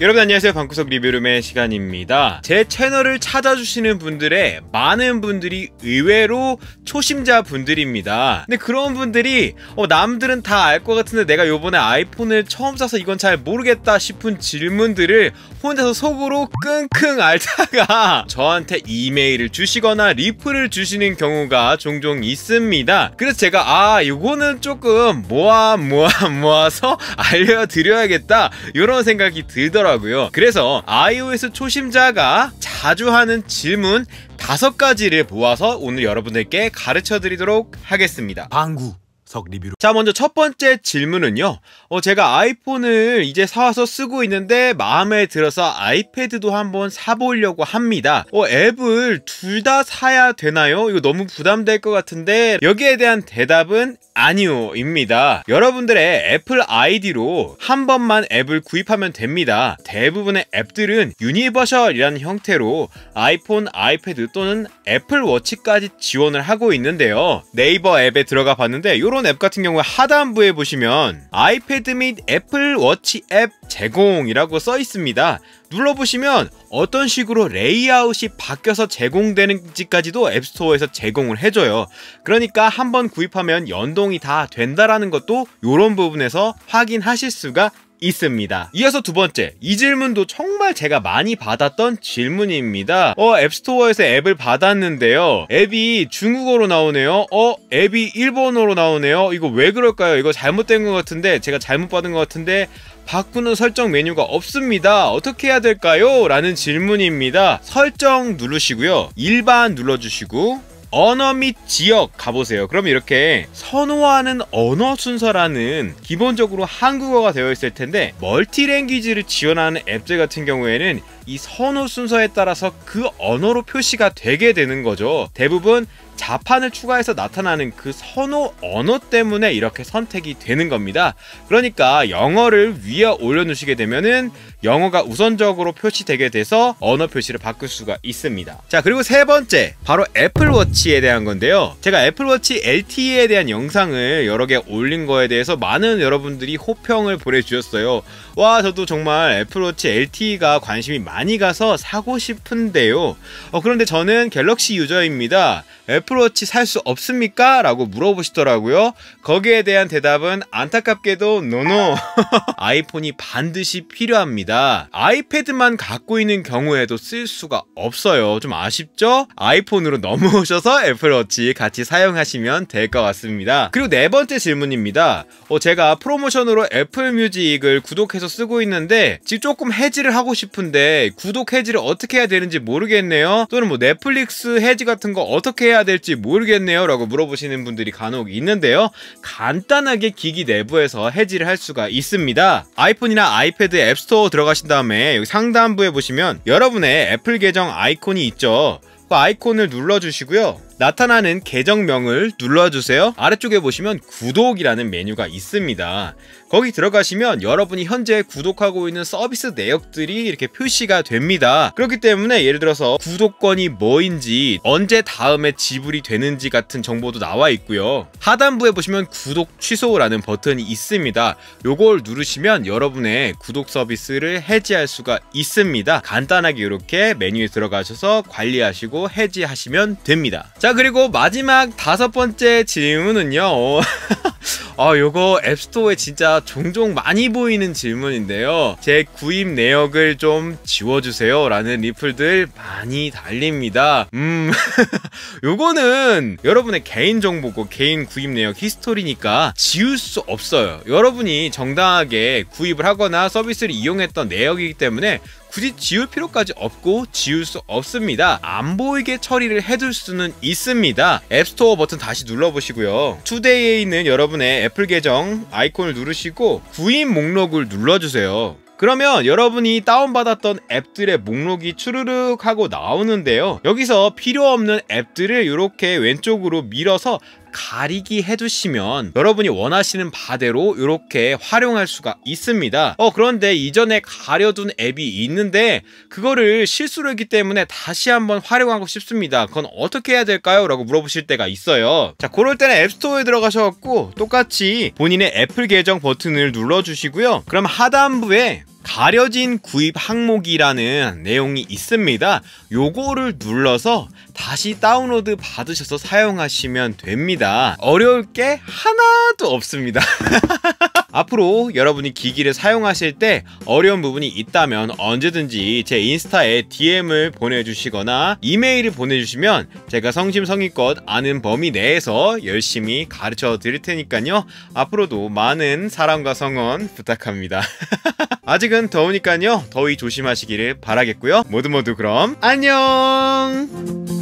여러분 안녕하세요 방구석 리뷰룸의 시간입니다 제 채널을 찾아주시는 분들의 많은 분들이 의외로 초심자 분들입니다 근데 그런 분들이 어, 남들은 다 알 것 같은데 내가 요번에 아이폰을 처음 사서 이건 잘 모르겠다 싶은 질문들을 혼자서 속으로 끙끙 앓다가 저한테 이메일을 주시거나 리플을 주시는 경우가 종종 있습니다 그래서 제가 아 요거는 조금 모아 모아 모아서 알려드려야겠다 이런 생각이 들더라고요 하더라고요. 그래서 iOS 초심자가 자주 하는 질문 다섯 가지를 모아서 오늘 여러분들께 가르쳐 드리도록 하겠습니다. 방구 석 리뷰로 자 먼저 첫 번째 질문은요 어, 제가 아이폰을 이제 사와서 쓰고 있는데 마음에 들어서 아이패드도 한번 사보려고 합니다 어, 앱을 둘 다 사야 되나요? 이거 너무 부담될 것 같은데 여기에 대한 대답은 아니요 입니다 여러분들의 애플 아이디로 한 번만 앱을 구입하면 됩니다 대부분의 앱들은 유니버셜이라는 형태로 아이폰, 아이패드 또는 애플워치까지 지원을 하고 있는데요 네이버 앱에 들어가 봤는데 이런 스마트폰 앱 같은 경우 에 하단부에 보시면 아이패드 및 애플 워치 앱 제공이라고 써 있습니다. 눌러보시면 어떤 식으로 레이아웃이 바뀌어서 제공되는지까지도 앱스토어에서 제공을 해줘요. 그러니까 한번 구입하면 연동이 다 된다라는 것도 이런 부분에서 확인하실 수가 있습니다. 이어서 두 번째, 이 질문도 정말 제가 많이 받았던 질문입니다. 어, 앱스토어에서 앱을 받았는데요. 앱이 중국어로 나오네요. 어, 앱이 일본어로 나오네요. 이거 왜 그럴까요? 이거 잘못된 것 같은데, 제가 잘못 받은 것 같은데, 바꾸는 설정 메뉴가 없습니다. 어떻게 해야 될까요? 라는 질문입니다. 설정 누르시고요. 일반 눌러주시고, 언어 및 지역 가보세요. 그럼 이렇게 선호하는 언어 순서라는 기본적으로 한국어가 되어 있을 텐데 멀티랭귀지를 지원하는 앱들 같은 경우에는 이 선호 순서에 따라서 그 언어로 표시가 되게 되는 거죠. 대부분 자판을 추가해서 나타나는 그 선호 언어 때문에 이렇게 선택이 되는 겁니다. 그러니까 영어를 위에 올려놓으시게 되면은 영어가 우선적으로 표시되게 돼서 언어 표시를 바꿀 수가 있습니다. 자 그리고 세 번째 바로 애플워치에 대한 건데요. 제가 애플워치 LTE에 대한 영상을 여러 개 올린 거에 대해서 많은 여러분들이 호평을 보내주셨어요. 와 저도 정말 애플워치 LTE가 관심이 많이 가서 사고 싶은데요. 어, 그런데 저는 갤럭시 유저입니다. 애플 애플워치 살 수 없습니까? 라고 물어보시더라고요. 거기에 대한 대답은 안타깝게도 노노 아이폰이 반드시 필요합니다. 아이패드만 갖고 있는 경우에도 쓸 수가 없어요. 좀 아쉽죠? 아이폰으로 넘어오셔서 애플워치 같이 사용하시면 될 것 같습니다. 그리고 네 번째 질문입니다. 어, 제가 프로모션으로 애플뮤직을 구독해서 쓰고 있는데 지금 조금 해지를 하고 싶은데 구독 해지를 어떻게 해야 되는지 모르겠네요. 또는 뭐 넷플릭스 해지 같은 거 어떻게 해야 될지 될지 모르겠네요 라고 물어보시는 분들이 간혹 있는데요 간단하게 기기 내부에서 해지를 할 수가 있습니다 아이폰이나 아이패드 앱스토어 들어가신 다음에 여기 상단부에 보시면 여러분의 애플 계정 아이콘이 있죠 그 아이콘을 눌러주시고요 나타나는 계정명을 눌러주세요 아래쪽에 보시면 구독이라는 메뉴가 있습니다 거기 들어가시면 여러분이 현재 구독하고 있는 서비스 내역들이 이렇게 표시가 됩니다. 그렇기 때문에 예를 들어서 구독권이 뭐인지 언제 다음에 지불이 되는지 같은 정보도 나와 있고요. 하단부에 보시면 구독 취소라는 버튼이 있습니다. 요걸 누르시면 여러분의 구독 서비스를 해지할 수가 있습니다. 간단하게 이렇게 메뉴에 들어가셔서 관리하시고 해지하시면 됩니다. 자 그리고 마지막 다섯 번째 질문은요. 아 요거 앱스토어에 진짜 종종 많이 보이는 질문인데요. 제 구입 내역을 좀 지워주세요. 라는 리플들 많이 달립니다. 음, 요거는 여러분의 개인정보고 개인 구입 내역 히스토리니까 지울 수 없어요. 여러분이 정당하게 구입을 하거나 서비스를 이용했던 내역이기 때문에 굳이 지울 필요까지 없고 지울 수 없습니다. 안 보이게 처리를 해둘 수는 있습니다. 앱스토어 버튼 다시 눌러보시고요. 투데이에 있는 여러분의 애플 계정 아이콘을 누르시고 구인 목록을 눌러주세요. 그러면 여러분이 다운받았던 앱들의 목록이 추르륵 하고 나오는데요 여기서 필요없는 앱들을 이렇게 왼쪽으로 밀어서 가리기 해두시면 여러분이 원하시는 바대로 이렇게 활용할 수가 있습니다 어 그런데 이전에 가려둔 앱이 있는데 그거를 실수로 했기 때문에 다시 한번 활용하고 싶습니다 그건 어떻게 해야 될까요? 라고 물어보실 때가 있어요 자 그럴 때는 앱스토어에 들어가셔갖고 똑같이 본인의 애플 계정 버튼을 눌러주시고요 그럼 하단부에 가려진 구입 항목이라는 내용이 있습니다. 요거를 눌러서 다시 다운로드 받으셔서 사용하시면 됩니다. 어려울 게 하나도 없습니다. 앞으로 여러분이 기기를 사용하실 때 어려운 부분이 있다면 언제든지 제 인스타에 DM을 보내주시거나 이메일을 보내주시면 제가 성심성의껏 아는 범위 내에서 열심히 가르쳐 드릴 테니까요. 앞으로도 많은 사랑과 성원 부탁합니다. 아직은 더우니까요 더위 조심하시기를 바라겠고요 모두 모두 그럼 안녕